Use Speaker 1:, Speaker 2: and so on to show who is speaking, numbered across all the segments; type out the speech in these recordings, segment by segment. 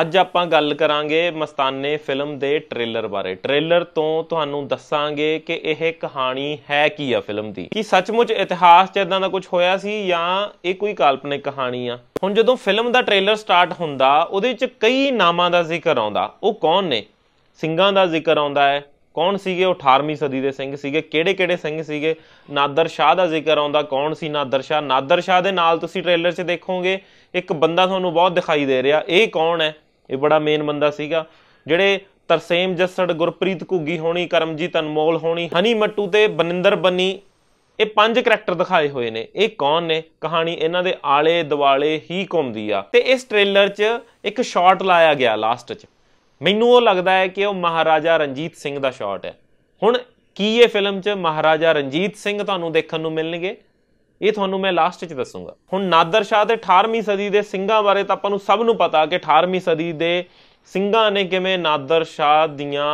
Speaker 1: ਅੱਜ ਆਪਾਂ ਗੱਲ ਕਰਾਂਗੇ ਮਸਤਾਨੇ ਫਿਲਮ ਦੇ ਟ੍ਰੇਲਰ ਬਾਰੇ ਟ੍ਰੇਲਰ ਤੋਂ ਤੁਹਾਨੂੰ ਦੱਸਾਂਗੇ ਕਿ ਇਹ ਕਹਾਣੀ ਹੈ ਕੀ ਆ ਫਿਲਮ ਦੀ ਕੀ ਸੱਚਮੁੱਚ ਇਤਿਹਾਸ 'ਚ ਇਦਾਂ ਦਾ ਕੁਝ ਹੋਇਆ ਸੀ ਜਾਂ ਇਹ ਕੋਈ ਕਾਲਪਨਿਕ ਕਹਾਣੀ ਆ ਹੁਣ ਜਦੋਂ ਫਿਲਮ ਦਾ ਟ੍ਰੇਲਰ ਸਟਾਰਟ ਹੁੰਦਾ ਉਹਦੇ ਵਿੱਚ ਕਈ ਨਾਮਾਂ ਦਾ ਜ਼ਿਕਰ ਆਉਂਦਾ ਉਹ ਕੌਣ ਨੇ ਸਿੰਘਾਂ ਦਾ ਜ਼ਿਕਰ ਆਉਂਦਾ ਹੈ ਕੌਣ ਸੀਗੇ 18ਵੀਂ ਸਦੀ ਦੇ ਸਿੰਘ ਸੀਗੇ ਕਿਹੜੇ-ਕਿਹੜੇ ਸਿੰਘ ਸੀਗੇ ਨਾਦਰ ਸ਼ਾਹ ਦਾ ਜ਼ਿਕਰ ਆਉਂਦਾ ਕੌਣ ਸੀ ਨਾਦਰ ਸ਼ਾਹ ਨਾਦਰ ਸ਼ਾਹ ਦੇ ਨਾਲ ਤੁਸੀਂ ਟ੍ਰੇਲਰ 'ਚ ਦੇਖੋਗੇ ਇੱਕ ਬੰਦਾ ਤੁਹਾਨੂੰ ਬਹੁਤ ਦਿਖਾਈ ਦੇ ਰਿਹਾ ਇਹ ਕੌਣ ਹੈ ਇਹ ਬੜਾ ਮੇਨ ਬੰਦਾ ਸੀਗਾ ਜਿਹੜੇ ਤਰਸੇਮ ਜੱਸੜ ਗੁਰਪ੍ਰੀਤ ਘੁੱਗੀ ਹੋਣੀ ਕਰਮਜੀਤ ਅਨਮੋਲ ਹੋਣੀ ਹਨੀ ਮੱਟੂ ਤੇ ਬਨਿੰਦਰ ਬੰਨੀ ਇਹ ਪੰਜ ਕੈਰੈਕਟਰ ਦਿਖਾਏ ਹੋਏ ਨੇ ਇਹ ਕੌਣ ਨੇ ਕਹਾਣੀ ਇਹਨਾਂ ਦੇ ਆਲੇ ਦਿਵਾਲੇ ਹੀ ਘੁੰਮਦੀ ਆ ਤੇ ਇਸ ਟ੍ਰੇਲਰ 'ਚ ਇੱਕ ਸ਼ਾਟ ਲਾਇਆ ਗਿਆ ਲਾਸਟ 'ਚ ਮੈਨੂੰ ਉਹ ਲੱਗਦਾ ਹੈ ਕਿ ਉਹ ਮਹਾਰਾਜਾ ਰਣਜੀਤ ਸਿੰਘ ਦਾ ਸ਼ਾਟ ਹੈ ਹੁਣ ਕੀ ਇਹ ਫਿਲਮ 'ਚ ਮਹਾਰਾਜਾ ਰਣਜੀਤ ਸਿੰਘ ਤੁਹਾਨੂੰ ਦੇਖਣ ਨੂੰ ਮਿਲਣਗੇ ਇਹ ਤੁਹਾਨੂੰ ਮੈਂ ਲਾਸਟ ਵਿੱਚ ਦੱਸੂਗਾ ਹੁਣ ਨਾਦਰ ਸ਼ਾਹ ਦੇ 18ਵੀਂ ਸਦੀ ਦੇ ਸਿੰਘਾਂ ਬਾਰੇ ਤਾਂ ਆਪਾਂ ਨੂੰ ਸਭ ਨੂੰ ਪਤਾ ਕਿ 18ਵੀਂ ਸਦੀ ਦੇ ਸਿੰਘਾਂ ਨੇ ਕਿਵੇਂ ਨਾਦਰ ਸ਼ਾਹ ਦੀਆਂ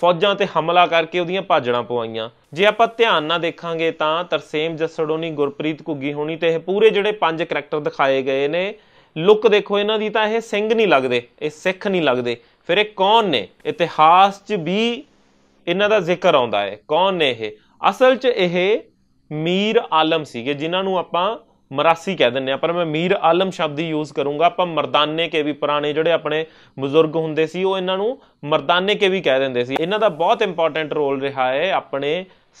Speaker 1: ਫੌਜਾਂ ਤੇ ਹਮਲਾ ਕਰਕੇ ਉਹਦੀਆਂ ਭਾਜੜਾਂ ਪਵਾਈਆਂ ਜੇ ਆਪਾਂ ਧਿਆਨ ਨਾਲ ਦੇਖਾਂਗੇ ਤਾਂ ਤਰਸੇਮ ਜਸੜੋਨੀ ਗੁਰਪ੍ਰੀਤ ਘੁੱਗੀ ਹੋਣੀ ਤੇ ਇਹ ਪੂਰੇ ਜਿਹੜੇ ਪੰਜ ਕੈਰੈਕਟਰ ਦਿਖਾਏ ਗਏ ਨੇ ਲੁੱਕ ਦੇਖੋ ਇਹਨਾਂ ਦੀ ਤਾਂ ਇਹ ਸਿੰਘ ਨਹੀਂ ਲੱਗਦੇ ਇਹ ਸਿੱਖ ਨਹੀਂ ਲੱਗਦੇ ਫਿਰ ਇਹ ਕੌਣ ਨੇ ਇਤਿਹਾਸ 'ਚ ਵੀ ਇਹਨਾਂ ਦਾ ਜ਼ਿਕਰ ਆਉਂਦਾ ਹੈ ਕੌਣ ਨੇ ਇਹ ਅਸਲ 'ਚ ਇਹ ਮੀਰ ਆਲਮ ਸੀਗੇ ਜਿਨ੍ਹਾਂ ਨੂੰ ਆਪਾਂ ਮਰਾਸੀ ਕਹਿ ਦਿੰਨੇ ਆ ਪਰ ਮੈਂ ਮੀਰ ਆਲਮ ਸ਼ਬਦ ਹੀ ਯੂਜ਼ ਕਰੂੰਗਾ ਆਪਾਂ ਮਰਦਾਨੇ ਕੇ ਵੀ ਪੁਰਾਣੇ ਜਿਹੜੇ ਆਪਣੇ ਬਜ਼ੁਰਗ ਹੁੰਦੇ ਸੀ ਉਹ ਇਹਨਾਂ ਨੂੰ ਮਰਦਾਨੇ ਕੇ ਵੀ ਕਹਿ ਦਿੰਦੇ ਸੀ ਇਹਨਾਂ ਦਾ ਬਹੁਤ ਇੰਪੋਰਟੈਂਟ ਰੋਲ ਰਿਹਾ ਹੈ ਆਪਣੇ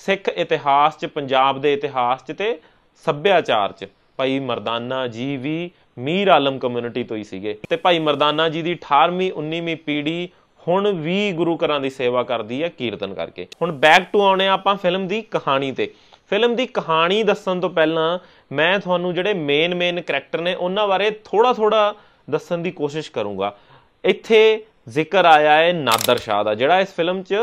Speaker 1: ਸਿੱਖ ਇਤਿਹਾਸ 'ਚ ਪੰਜਾਬ ਦੇ ਇਤਿਹਾਸ 'ਚ ਤੇ ਸੱਭਿਆਚਾਰ 'ਚ ਭਾਈ ਮਰਦਾਨਾ ਜੀ ਵੀ ਮੀਰ ਆਲਮ ਕਮਿਊਨਿਟੀ ਤੋਂ ਹੀ ਸੀਗੇ ਤੇ ਭਾਈ ਮਰਦਾਨਾ ਜੀ ਦੀ 18ਵੀਂ 19ਵੀਂ ਪੀੜ੍ਹੀ ਹੁਣ ਵੀ ਗੁਰੂ ਘਰਾਂ ਦੀ ਸੇਵਾ ਕਰਦੀ ਹੈ ਕੀਰਤਨ ਕਰਕੇ ਹੁਣ ਬੈਕ ਟੂ ਆਉਣੇ ਆਪਾਂ ਫਿਲਮ ਦੀ ਕਹਾਣੀ ਤੇ ਫਿਲਮ ਦੀ ਕਹਾਣੀ ਦੱਸਣ ਤੋਂ ਪਹਿਲਾਂ ਮੈਂ ਤੁਹਾਨੂੰ ਜਿਹੜੇ ਮੇਨ ਮੇਨ ਕੈਰੈਕਟਰ ਨੇ ਉਹਨਾਂ ਬਾਰੇ ਥੋੜਾ ਥੋੜਾ ਦੱਸਣ ਦੀ ਕੋਸ਼ਿਸ਼ ਕਰੂੰਗਾ ਇੱਥੇ ਜ਼ਿਕਰ ਆਇਆ ਹੈ ਨਾਦਰ ਸ਼ਾਹ ਦਾ ਜਿਹੜਾ ਇਸ ਫਿਲਮ 'ਚ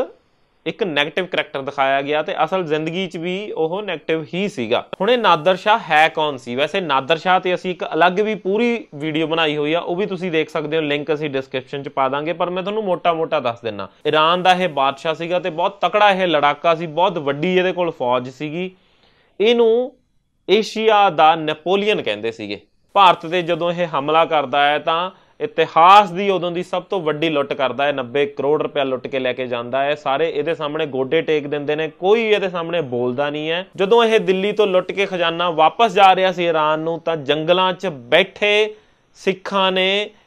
Speaker 1: ਇੱਕ 네ਗੇਟਿਵ ਕੈਰੈਕਟਰ ਦਿਖਾਇਆ ਗਿਆ ਤੇ ਅਸਲ ਜ਼ਿੰਦਗੀ 'ਚ ਵੀ ਉਹ 네ਗੇਟਿਵ ਹੀ ਸੀਗਾ ਹੁਣ ਇਹ ਨਾਦਰ ਸ਼ਾਹ ਹੈ ਕੌਣ ਸੀ ਵੈਸੇ ਨਾਦਰ ਸ਼ਾਹ ਤੇ ਅਸੀਂ ਇੱਕ ਅਲੱਗ ਵੀ ਪੂਰੀ ਵੀਡੀਓ ਬਣਾਈ ਹੋਈ ਆ ਉਹ ਵੀ ਤੁਸੀਂ ਦੇਖ ਸਕਦੇ ਹੋ ਲਿੰਕ ਅਸੀਂ ਡਿਸਕ੍ਰਿਪਸ਼ਨ 'ਚ ਪਾ ਦਾਂਗੇ ਪਰ ਮੈਂ ਤੁਹਾਨੂੰ ਮੋਟਾ-ਮੋਟਾ ਦੱਸ ਦਿੰਨਾ ਈਰਾਨ ਦਾ ਇਹ ਬਾਦਸ਼ਾਹ ਸੀਗਾ ਤੇ ਬਹੁਤ ਤਕੜਾ ਇਹ ਲੜਾਕਾ ਸੀ ਬਹੁਤ ਵੱਡੀ ਇਹਦੇ ਕੋਲ ਫੌਜ ਸੀਗੀ ਇਹਨੂੰ ਏਸ਼ੀਆ ਦਾ ਨੈਪੋਲੀਅਨ ਕਹਿੰਦੇ ਸੀਗੇ ਭਾਰਤ ਤੇ ਜਦੋਂ ਇਹ ਹਮਲਾ ਕਰਦਾ ਹੈ ਤਾਂ ਇਤਿਹਾਸ ਦੀ ਉਦੋਂ ਦੀ ਸਭ ਤੋਂ ਵੱਡੀ ਲੁੱਟ ਕਰਦਾ ਹੈ 90 ਕਰੋੜ ਰੁਪਏ ਲੁੱਟ ਕੇ ਲੈ ਕੇ ਜਾਂਦਾ ਹੈ ਸਾਰੇ ਇਹਦੇ ਸਾਹਮਣੇ ਗੋਡੇ ਟੇਕ ਦਿੰਦੇ ਨੇ ਕੋਈ ਇਹਦੇ ਸਾਹਮਣੇ ਬੋਲਦਾ ਨਹੀਂ ਹੈ ਜਦੋਂ ਇਹ ਦਿੱਲੀ ਤੋਂ ਲੁੱਟ ਕੇ ਖਜ਼ਾਨਾ ਵਾਪਸ ਜਾ ਰਿਹਾ ਸੀ ਈਰਾਨ ਨੂੰ ਤਾਂ ਜੰਗਲਾਂ 'ਚ ਬੈਠੇ ਸਿੱਖਾਂ ਨੇ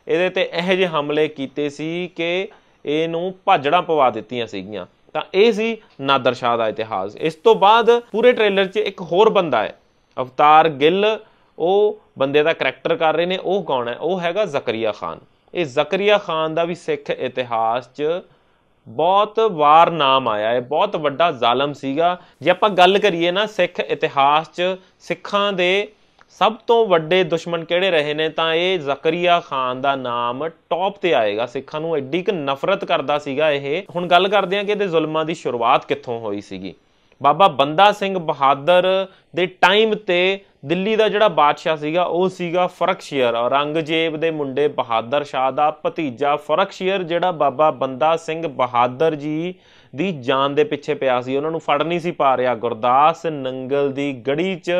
Speaker 1: ਇਹਦੇ ਤੇ ਇਹੋ ਜਿਹੇ ਹਮਲੇ ਕੀਤੇ ਸੀ ਕਿ ਇਹਨੂੰ ਭਾਜੜਾਂ ਪਵਾ ਦਿੱਤੀਆਂ ਸੀਗੀਆਂ ਤਾਂ ਇਹ ਸੀ ਨਾਦਰ ਸ਼ਾਹ ਦਾ ਇਤਿਹਾਸ ਇਸ ਤੋਂ ਬਾਅਦ ਪੂਰੇ ਟ੍ਰੇਲਰ 'ਚ ਇੱਕ ਹੋਰ ਬੰਦਾ ਹੈ ਅਵਤਾਰ ਗਿੱਲ ਉਹ ਬੰਦੇ ਦਾ ਕੈਰੈਕਟਰ ਕਰ ਰਹੇ ਨੇ ਉਹ ਕੌਣ ਹੈ ਉਹ ਹੈਗਾ ਜ਼ਕਰੀਆ ਖਾਨ ਇਹ ਜ਼ਕਰੀਆ ਖਾਨ ਦਾ ਵੀ ਸਿੱਖ ਇਤਿਹਾਸ 'ਚ ਬਹੁਤ ਵਾਰ ਨਾਮ ਆਇਆ ਹੈ ਬਹੁਤ ਵੱਡਾ ਜ਼ਾਲਮ ਸੀਗਾ ਜੇ ਆਪਾਂ ਗੱਲ ਕਰੀਏ ਨਾ ਸਿੱਖ ਇਤਿਹਾਸ 'ਚ ਸਿੱਖਾਂ ਦੇ ਸਭ ਤੋਂ ਵੱਡੇ ਦੁਸ਼ਮਣ ਕਿਹੜੇ ਰਹੇ ਨੇ ਤਾਂ ਇਹ ਜ਼ਕਰੀਆ ਖਾਨ ਦਾ ਨਾਮ ਟੌਪ ਤੇ ਆਏਗਾ ਸਿੱਖਾਂ ਨੂੰ ਐਡੀ ਕਿ ਨਫ਼ਰਤ ਕਰਦਾ ਸੀਗਾ ਇਹ ਹੁਣ ਗੱਲ ਕਰਦੇ ਹਾਂ ਕਿ ਇਹਦੇ ਜ਼ੁਲਮਾਂ ਦੀ ਸ਼ੁਰੂਆਤ ਕਿੱਥੋਂ ਹੋਈ ਸੀਗੀ ਬਾਬਾ ਬੰਦਾ ਸਿੰਘ ਬਹਾਦਰ ਦੇ ਟਾਈਮ ਤੇ ਦਿੱਲੀ ਦਾ ਜਿਹੜਾ ਬਾਦਸ਼ਾਹ ਸੀਗਾ ਉਹ ਸੀਗਾ ਫਰਕਸ਼ੀਅਰ ਔਰੰਗਜ਼ੇਬ ਦੇ ਮੁੰਡੇ ਬਹਾਦਰ ਸ਼ਾਹ ਦਾ ਭਤੀਜਾ ਫਰਖਸ਼ੀਰ ਜਿਹੜਾ ਬਾਬਾ ਬੰਦਾ ਸਿੰਘ ਬਹਾਦਰ ਜੀ ਦੀ ਜਾਨ ਦੇ ਪਿੱਛੇ ਪਿਆ ਸੀ ਉਹਨਾਂ ਨੂੰ ਫੜ ਨਹੀਂ ਸੀ ਪਾ ਰਿਆ ਗੁਰਦਾਸ ਨੰਗਲ ਦੀ ਗੜੀ 'ਚ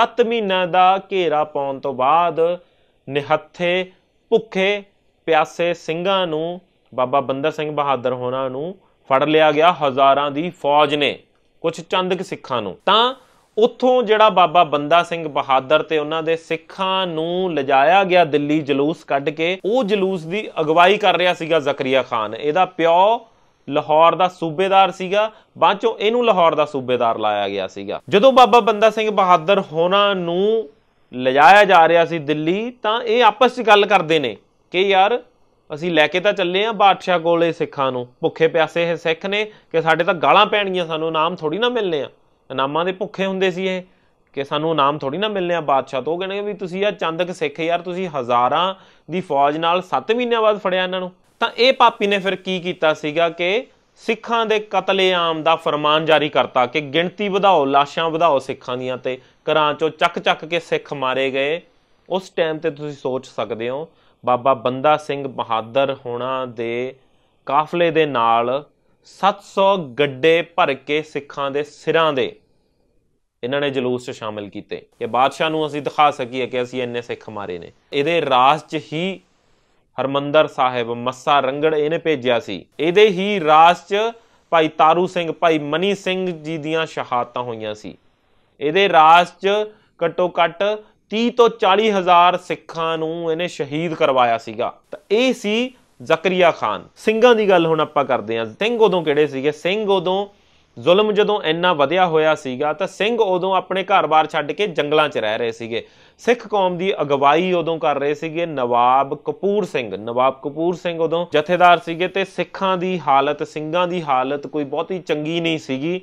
Speaker 1: 7 ਮਹੀਨਾ ਦਾ ਘੇਰਾ ਪਾਉਣ ਤੋਂ ਬਾਅਦ ਨਿਹੱਥੇ ਭੁੱਖੇ ਪਿਆਸੇ ਸਿੰਘਾਂ ਨੂੰ ਬਾਬਾ ਬੰਦਾ ਸਿੰਘ ਬਹਾਦਰ ਹੋਣਾ ਨੂੰ ਫੜ ਲਿਆ ਗਿਆ ਹਜ਼ਾਰਾਂ ਦੀ ਫੌਜ ਨੇ ਕੁਝ ਚੰਦਕ ਸਿੱਖਾਂ ਨੂੰ ਤਾਂ ਉੱਥੋਂ ਜਿਹੜਾ ਬਾਬਾ ਬੰਦਾ ਸਿੰਘ ਬਹਾਦਰ ਤੇ ਉਹਨਾਂ ਦੇ ਸਿੱਖਾਂ ਨੂੰ ਲਜਾਇਆ ਗਿਆ ਦਿੱਲੀ ਜਲੂਸ ਕੱਢ ਕੇ ਉਹ ਜਲੂਸ ਦੀ ਅਗਵਾਈ ਕਰ ਰਿਹਾ ਸੀਗਾ ਜ਼ਕਰੀਆ ਖਾਨ ਇਹਦਾ ਪਿਓ ਲਾਹੌਰ ਦਾ ਸੂਬੇਦਾਰ ਸੀਗਾ ਬਾਅਦ ਚੋਂ ਇਹਨੂੰ ਲਾਹੌਰ ਦਾ ਸੂਬੇਦਾਰ ਲਾਇਆ ਗਿਆ ਸੀਗਾ ਜਦੋਂ ਬਾਬਾ ਬੰਦਾ ਸਿੰਘ ਬਹਾਦਰ ਹੋਣਾ ਨੂੰ ਲਜਾਇਆ ਜਾ ਰਿਹਾ ਸੀ ਦਿੱਲੀ ਤਾਂ ਇਹ ਆਪਸ ਵਿੱਚ ਗੱਲ ਕਰਦੇ ਨੇ ਕਿ ਯਾਰ ਅਸੀਂ ਲੈ ਕੇ ਤਾਂ ਚੱਲੇ ਆ ਬਾਦਸ਼ਾਹ ਕੋਲੇ ਸਿੱਖਾਂ ਨੂੰ ਭੁੱਖੇ ਪਿਆਸੇ ਇਹ ਸਿੱਖ ਨੇ ਕਿ ਸਾਡੇ ਤਾਂ ਗਾਲਾਂ ਪੈਣਗੀਆਂ ਸਾਨੂੰ ਨਾਮ ਥੋੜੀ ਨਾ ਮਿਲਨੇ ਆ ਇਨਾਮਾਂ ਦੇ ਭੁੱਖੇ ਹੁੰਦੇ ਸੀ ਇਹ ਕਿ ਸਾਨੂੰ ਨਾਮ ਥੋੜੀ ਨਾ ਮਿਲਨੇ ਆ ਬਾਦਸ਼ਾਹ ਤੋਂ ਕਹਿੰਦੇ ਵੀ ਤੁਸੀਂ ਆ ਚੰਦਕ ਸਿੱਖ ਯਾਰ ਤੁਸੀਂ ਹਜ਼ਾਰਾਂ ਦੀ ਫੌਜ ਨਾਲ 7 ਮਹੀਨਿਆਂ ਬਾਅਦ ਫੜਿਆ ਇਹਨਾਂ ਨੂੰ ਤਾਂ ਇਹ ਪਾਪੀ ਨੇ ਫਿਰ ਕੀ ਕੀਤਾ ਸੀਗਾ ਕਿ ਸਿੱਖਾਂ ਦੇ ਕਤਲੇਆਮ ਦਾ ਫਰਮਾਨ ਜਾਰੀ ਕਰਤਾ ਕਿ ਗਿਣਤੀ ਵਧਾਓ ਲਾਸ਼ਾਂ ਵਧਾਓ ਸਿੱਖਾਂ ਦੀਆਂ ਤੇ ਘਰਾਂ ਚੋਂ ਚੱਕ ਚੱਕ ਕੇ ਸਿੱਖ ਮਾਰੇ ਗਏ ਉਸ ਟਾਈਮ ਤੇ ਤੁਸੀਂ ਸੋਚ ਸਕਦੇ ਹੋ ਬਾਬਾ ਬੰਦਾ ਸਿੰਘ ਬਹਾਦਰ ਹੋਣਾ ਦੇ ਕਾਫਲੇ ਦੇ ਨਾਲ 700 ਗੱਡੇ ਭਰ ਕੇ ਸਿੱਖਾਂ ਦੇ ਸਿਰਾਂ ਦੇ ਇਹਨਾਂ ਨੇ ਜਲੂਸ 'ਚ ਸ਼ਾਮਿਲ ਕੀਤੇ ਕਿ ਬਾਦਸ਼ਾਹ ਨੂੰ ਅਸੀਂ ਦਿਖਾ ਸਕੀਏ ਕਿ ਅਸੀਂ ਇੰਨੇ ਸਿੱਖ ਮਾਰੇ ਨੇ ਇਹਦੇ ਰਾਜ 'ਚ ਹੀ ਹਰਮੰਦਰ ਸਾਹਿਬ ਮੱਸਾ ਰੰਗੜ ਇਹਨੇ ਭੇਜਿਆ ਸੀ ਇਹਦੇ ਹੀ ਰਾਜ 'ਚ ਭਾਈ ਤਾਰੂ ਸਿੰਘ ਭਾਈ ਮਨੀ ਸਿੰਘ ਜੀ ਦੀਆਂ ਸ਼ਹਾਦਤਾਂ ਹੋਈਆਂ ਸੀ ਇਹਦੇ ਰਾਜ 'ਚ ਕਟੋ-ਕਟ 30 ਤੋਂ 40 ਹਜ਼ਾਰ ਸਿੱਖਾਂ ਨੂੰ ਇਹਨੇ ਸ਼ਹੀਦ ਕਰਵਾਇਆ ਸੀਗਾ ਤਾਂ ਇਹ ਸੀ ਜ਼ਕਰੀਆ ਖਾਨ ਸਿੰਘਾਂ ਦੀ ਗੱਲ ਹੁਣ ਆਪਾਂ ਕਰਦੇ ਹਾਂ ਸਿੰਘ ਉਦੋਂ ਕਿਹੜੇ ਸੀਗੇ ਸਿੰਘ ਉਦੋਂ ਜ਼ੁਲਮ ਜਦੋਂ ਇੰਨਾ ਵਧਿਆ ਹੋਇਆ ਸੀਗਾ ਤਾਂ ਸਿੰਘ ਉਦੋਂ ਆਪਣੇ ਘਰ-ਬਾਰ ਛੱਡ ਕੇ ਜੰਗਲਾਂ 'ਚ ਰਹਿ ਰਹੇ ਸੀਗੇ ਸਿੱਖ ਕੌਮ ਦੀ ਅਗਵਾਈ ਉਦੋਂ ਕਰ ਰਹੇ ਸੀਗੇ ਨਵਾਬ ਕਪੂਰ ਸਿੰਘ ਨਵਾਬ ਕਪੂਰ ਸਿੰਘ ਉਦੋਂ ਜਥੇਦਾਰ ਸੀਗੇ ਤੇ ਸਿੱਖਾਂ ਦੀ ਹਾਲਤ ਸਿੰਘਾਂ ਦੀ ਹਾਲਤ ਕੋਈ ਬਹੁਤੀ ਚੰਗੀ ਨਹੀਂ ਸੀਗੀ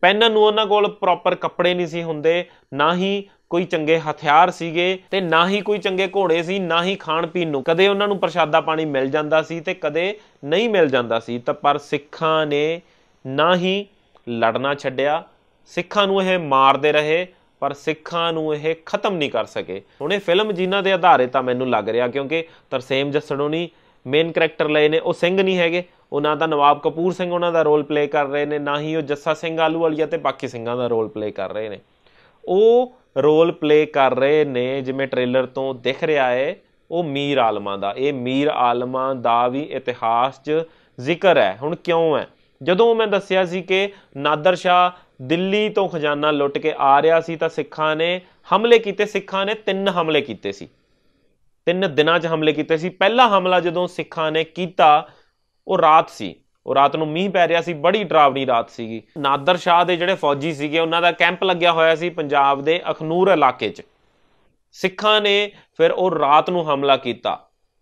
Speaker 1: ਪੈਨਨ ਨੂੰ ਉਹਨਾਂ ਕੋਲ ਪ੍ਰੋਪਰ ਕੱਪੜੇ ਨਹੀਂ ਸੀ ਹੁੰਦੇ ਨਾ ਹੀ ਕੋਈ ਚੰਗੇ ਹਥਿਆਰ ਸੀਗੇ ਤੇ ਨਾ ਹੀ ਕੋਈ ਚੰਗੇ ਘੋੜੇ ਸੀ ਨਾ ਹੀ ਖਾਣ ਪੀਣ ਨੂੰ ਕਦੇ ਉਹਨਾਂ ਨੂੰ ਪ੍ਰਸ਼ਾਦਾ ਪਾਣੀ ਮਿਲ ਜਾਂਦਾ ਸੀ ਤੇ ਕਦੇ ਨਹੀਂ ਮਿਲ ਜਾਂਦਾ ਸੀ ਤਾਂ ਪਰ ਸਿੱਖਾਂ ਨੇ ਨਾ ਹੀ ਲੜਨਾ ਛੱਡਿਆ ਸਿੱਖਾਂ ਨੂੰ ਇਹ ਮਾਰਦੇ ਰਹੇ ਪਰ ਸਿੱਖਾਂ ਨੂੰ ਇਹ ਖਤਮ ਨਹੀਂ ਕਰ ਸਕੇ ਹੁਣ ਇਹ ਫਿਲਮ ਜਿਨ੍ਹਾਂ ਦੇ ਆਧਾਰੇ ਤਾਂ ਮੈਨੂੰ ਲੱਗ ਰਿਹਾ ਕਿਉਂਕਿ ਤਰਸੇਮ ਜੱਸੜੋਣੀ ਮੇਨ ਕੈਰੈਕਟਰ ਲਏ ਨੇ ਉਹ ਸਿੰਘ ਨਹੀਂ ਹੈਗੇ ਉਹਨਾਂ ਦਾ ਨਵਾਬ ਕਪੂਰ ਸਿੰਘ ਉਹਨਾਂ ਦਾ ਰੋਲ ਪਲੇ ਕਰ ਰਹੇ ਨੇ ਨਾ ਹੀ ਉਹ ਜੱਸਾ ਸਿੰਘ ਆਲੂ ਵਾਲੀਆ ਤੇ ਬਾਕੀ ਸਿੰਘਾਂ ਦਾ ਰੋਲ ਪਲੇ ਕਰ ਰਹੇ ਨੇ ਉਹ ਰੋਲ ਪਲੇ ਕਰ ਰਹੇ ਨੇ ਜਿਵੇਂ ਟ੍ਰੇਲਰ ਤੋਂ ਦਿਖ ਰਿਹਾ ਹੈ ਉਹ ਮੀਰ ਆਲਮਾ ਦਾ ਇਹ ਮੀਰ ਆਲਮਾ ਦਾ ਵੀ ਇਤਿਹਾਸ 'ਚ ਜ਼ਿਕਰ ਹੈ ਹੁਣ ਕਿਉਂ ਹੈ ਜਦੋਂ ਮੈਂ ਦੱਸਿਆ ਸੀ ਕਿ ਨਾਦਰ ਸ਼ਾ ਦਿੱਲੀ ਤੋਂ ਖਜ਼ਾਨਾ ਲੁੱਟ ਕੇ ਆ ਰਿਹਾ ਸੀ ਤਾਂ ਸਿੱਖਾਂ ਨੇ ਹਮਲੇ ਕੀਤੇ ਸਿੱਖਾਂ ਨੇ ਤਿੰਨ ਹਮਲੇ ਕੀਤੇ ਸੀ ਤਿੰਨ ਦਿਨਾਂ 'ਚ ਹਮਲੇ ਕੀਤੇ ਸੀ ਪਹਿਲਾ ਹਮਲਾ ਜਦੋਂ ਸਿੱਖਾਂ ਨੇ ਕੀਤਾ ਉਹ ਰਾਤ ਸੀ ਉਹ ਰਾਤ ਨੂੰ ਮੀਂਹ ਪੈ ਰਿਹਾ ਸੀ ਬੜੀ ਡਰਾਵਣੀ ਰਾਤ ਸੀਗੀ ਨਾਦਰ ਸ਼ਾਹ ਦੇ ਜਿਹੜੇ ਫੌਜੀ ਸੀਗੇ ਉਹਨਾਂ ਦਾ ਕੈਂਪ ਲੱਗਿਆ ਹੋਇਆ ਸੀ ਪੰਜਾਬ ਦੇ ਅਖਨੂਰ ਇਲਾਕੇ 'ਚ ਸਿੱਖਾਂ ਨੇ ਫਿਰ ਉਹ ਰਾਤ ਨੂੰ ਹਮਲਾ ਕੀਤਾ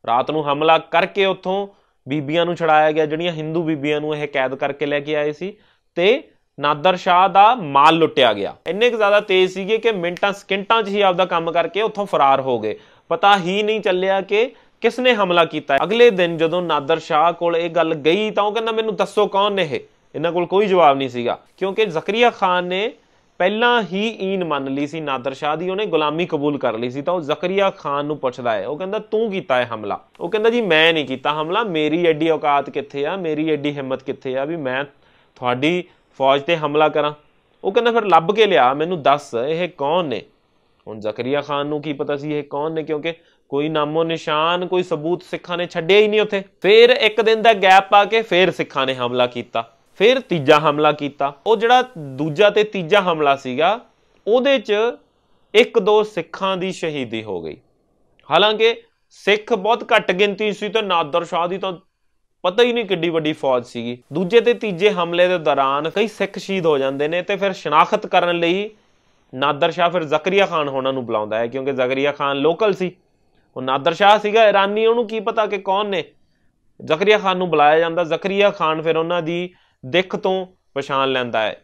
Speaker 1: ਰਾਤ ਨੂੰ ਹਮਲਾ ਕਰਕੇ ਉੱਥੋਂ ਬੀਬੀਆਂ ਨੂੰ ਛੜਾਇਆ ਗਿਆ ਜਿਹੜੀਆਂ ਹਿੰਦੂ ਬੀਬੀਆਂ ਨੂੰ ਇਹ ਕੈਦ ਕਰਕੇ ਲੈ ਕੇ ਆਏ ਸੀ ਤੇ ਨਾਦਰ ਸ਼ਾਹ ਦਾ ਮਾਲ ਲੁੱਟਿਆ ਗਿਆ ਇੰਨੇ ਕੁ ਜ਼ਿਆਦਾ ਤੇਜ਼ ਸੀਗੇ ਕਿ ਮਿੰਟਾਂ ਸਕਿੰਟਾਂ 'ਚ ਹੀ ਆਪਦਾ ਕੰਮ ਕਰਕੇ ਉੱਥੋਂ ਫਰਾਰ ਹੋ ਗਏ ਪਤਾ ਹੀ ਨਹੀਂ ਚੱਲਿਆ ਕਿ ਕਿਸ ਨੇ ਹਮਲਾ ਕੀਤਾ ਅਗਲੇ ਦਿਨ ਜਦੋਂ ਨਾਦਰ ਸ਼ਾਹ ਕੋਲ ਇਹ ਗੱਲ ਗਈ ਤਾਂ ਉਹ ਕਹਿੰਦਾ ਮੈਨੂੰ ਦੱਸੋ ਕੌਣ ਨੇ ਇਹ ਇਹਨਾਂ ਕੋਲ ਕੋਈ ਜਵਾਬ ਨਹੀਂ ਸੀਗਾ ਕਿਉਂਕਿ ਜ਼ਕਰੀਆ ਖਾਨ ਨੇ ਪਹਿਲਾਂ ਹੀ ਈਨ ਮੰਨ ਲਈ ਸੀ ਨਾਦਰ ਸ਼ਾਹ ਦੀ ਉਹਨੇ ਗੁਲਾਮੀ ਕਬੂਲ ਕਰ ਲਈ ਸੀ ਤਾਂ ਉਹ ਜ਼ਕਰੀਆ ਖਾਨ ਨੂੰ ਪੁੱਛਦਾ ਹੈ ਉਹ ਕਹਿੰਦਾ ਤੂੰ ਕੀਤਾ ਹੈ ਹਮਲਾ ਉਹ ਕਹਿੰਦਾ ਜੀ ਮੈਂ ਨਹੀਂ ਕੀਤਾ ਹਮਲਾ ਮੇਰੀ ਐਡੀ ਔਕਾਤ ਕਿੱਥੇ ਆ ਮੇਰੀ ਐਡੀ ਹਿੰਮਤ ਕਿੱਥੇ ਆ ਵੀ ਮੈਂ ਤੁਹਾਡੀ ਫੌਜ ਤੇ ਹਮਲਾ ਕਰਾਂ ਉਹ ਕਹਿੰਦਾ ਫਿਰ ਲੱਭ ਕੇ ਲਿਆ ਮੈਨੂੰ ਦੱਸ ਇਹ ਕੌਣ ਨੇ ਹੁਣ ਜ਼ਕਰੀਆ ਖਾਨ ਨੂੰ ਕੀ ਪਤਾ ਸੀ ਇਹ ਕੌਣ ਨੇ ਕਿਉਂਕਿ ਕੋਈ ਨਾਮੋ ਨਿਸ਼ਾਨ ਕੋਈ ਸਬੂਤ ਸਿੱਖਾਂ ਨੇ ਛੱਡਿਆ ਹੀ ਨਹੀਂ ਉੱਥੇ ਫਿਰ ਇੱਕ ਦਿਨ ਦਾ ਗੈਪ ਪਾ ਕੇ ਫਿਰ ਸਿੱਖਾਂ ਨੇ ਹਮਲਾ ਕੀਤਾ ਫਿਰ ਤੀਜਾ ਹਮਲਾ ਕੀਤਾ ਉਹ ਜਿਹੜਾ ਦੂਜਾ ਤੇ ਤੀਜਾ ਹਮਲਾ ਸੀਗਾ ਉਹਦੇ 'ਚ ਇੱਕ ਦੋ ਸਿੱਖਾਂ ਦੀ ਸ਼ਹੀਦੀ ਹੋ ਗਈ ਹਾਲਾਂਕਿ ਸਿੱਖ ਬਹੁਤ ਘੱਟ ਗਿਣਤੀ ਸੀ ਤੇ ਨਾਦਰ ਸ਼ਾਹ ਦੀ ਤਾਂ ਪਤਾ ਹੀ ਨਹੀਂ ਕਿੱਡੀ ਵੱਡੀ ਫੌਜ ਸੀਗੀ ਦੂਜੇ ਤੇ ਤੀਜੇ ਹਮਲੇ ਦੇ ਦੌਰਾਨ ਕਈ ਸਿੱਖ ਸ਼ਹੀਦ ਹੋ ਜਾਂਦੇ ਨੇ ਤੇ ਫਿਰ ਸ਼ਨਾਖਤ ਕਰਨ ਲਈ ਨਾਦਰ ਸ਼ਾਹ ਫਿਰ ਜ਼ਕਰੀਆ ਖਾਨ ਹੋਣਾ ਨੂੰ ਬੁਲਾਉਂਦਾ ਹੈ ਕਿਉਂਕਿ ਜ਼ਕਰੀਆ ਖਾਨ ਲੋਕਲ ਸੀ ਉਹ ਨਾਦਰ ਸ਼ਾਹ ਸੀਗਾ ਇਰਾਨੀ ਉਹਨੂੰ ਕੀ ਪਤਾ ਕਿ ਕੌਣ ਨੇ ਜ਼ਕਰੀਆ ਖਾਨ ਨੂੰ ਬੁਲਾਇਆ ਜਾਂਦਾ ਜ਼ਕਰੀਆ ਖਾਨ ਫਿਰ ਉਹਨਾਂ ਦੀ ਦਿੱਖ ਤੋਂ ਪਛਾਣ ਲੈਂਦਾ ਹੈ